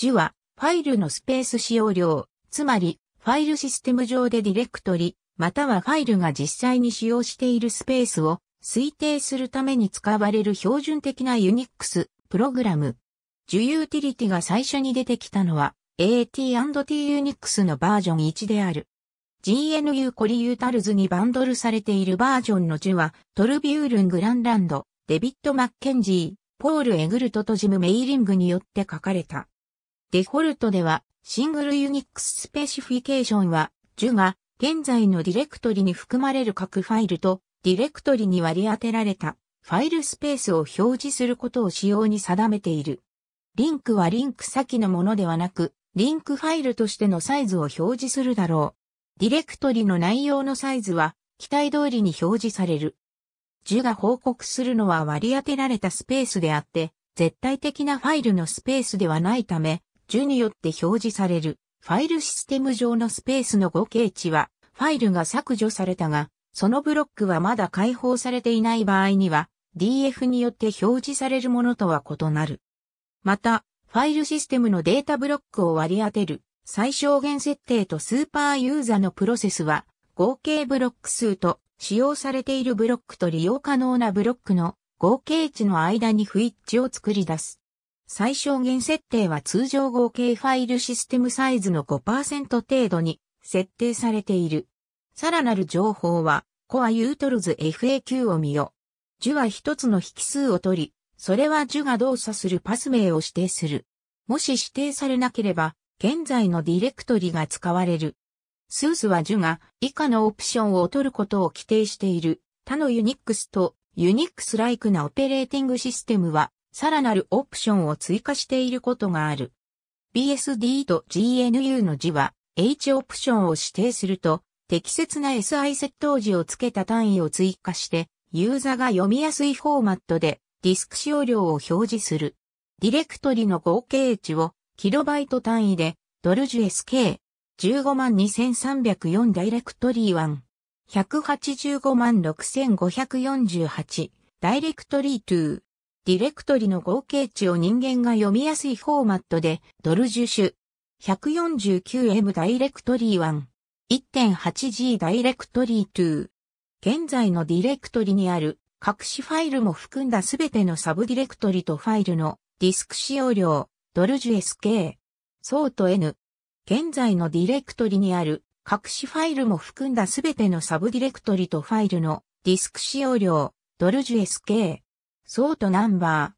字は、ファイルのスペース使用量、つまり、ファイルシステム上でディレクトリ、またはファイルが実際に使用しているスペースを推定するために使われる標準的な Unix プログラム。受ユーティリティが最初に出てきたのは AT&T ユニックスのバージョン1である。GNU コリユータルズにバンドルされているバージョンの1はトルビュールン・グランランド、デビッド・マッケンジー、ポール・エグルトとジム・メイリングによって書かれた。デフォルトでは、シングルユニックススペシフィケーションは、樹が現在のディレクトリに含まれる各ファイルと、ディレクトリに割り当てられたファイルスペースを表示することを仕様に定めている。リンクはリンク先のものではなく、リンクファイルとしてのサイズを表示するだろう。ディレクトリの内容のサイズは、期待通りに表示される。樹が報告するのは割り当てられたスペースであって、絶対的なファイルのスペースではないため、1によって表示されるファイルシステム上のスペースの合計値はファイルが削除されたが、そのブロックはまだ解放されていない場合には DF によって表示されるものとは異なる。また、ファイルシステムのデータブロックを割り当てる最小限設定とスーパーユーザーのプロセスは合計ブロック数と使用されているブロックと利用可能なブロックの合計値の間に不一致を作り出す。最小限設定は通常合計ファイルシステムサイズの5%程度に設定されている。さらなる情報は、コアユートルズ FAQ を見よ。樹は一つの引数を取り、それは樹が動作するパス名を指定する。もし指定されなければ、現在のディレクトリが使われる。スースは樹が以下のオプションを取ることを規定している。他のユニックスとユニックスライクなオペレーティングシステムはさらなるオプションを追加していることがある。BSD と GNU の字は H オプションを指定すると適切な SI 接頭時をつけた単位を追加してユーザーが読みやすいフォーマットでディスク使用量を表示する。ディレクトリの合計値をキロバイト単位でドルジュ SK 152,304ダイレクトリー1 1856548ダイレクトリーディレクトリの合計値を人間が読みやすいフォーマットで、ドル受手。149M ダイレクトリー1。1.8G ダイレクトリー2。現在のディレクトリにある、隠しファイルも含んだすべてのサブディレクトリとファイルのディスク使用量、ドルジュ SK、ソート N。現在のディレクトリにある隠しファイルも含んだすべてのサブディレクトリとファイルのディスク使用量、ドルジュ SK、ソートナンバ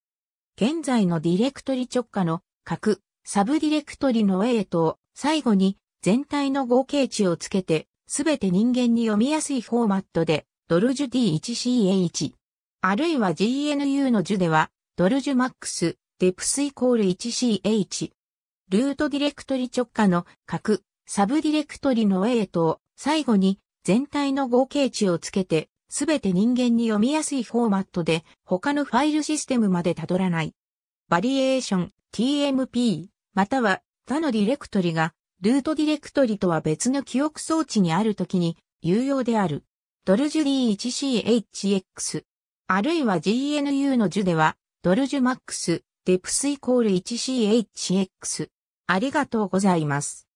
ー。現在のディレクトリ直下の各サブディレクトリの A と最後に全体の合計値をつけてすべて人間に読みやすいフォーマットでドルジュ d 1 c h あるいは GNU のジュではドルジュ MAX デプスイコール 1CH ルートディレクトリ直下の各サブディレクトリの A と最後に全体の合計値をつけてすべて人間に読みやすいフォーマットで、他のファイルシステムまでたどらない。バリエーション、TMP、または他のディレクトリが、ルートディレクトリとは別の記憶装置にあるときに有用である。ドルジュ D1CHX、あるいは GNU のジュでは、ドルジュ MAX、デプスイコール 1CHX。ありがとうございます。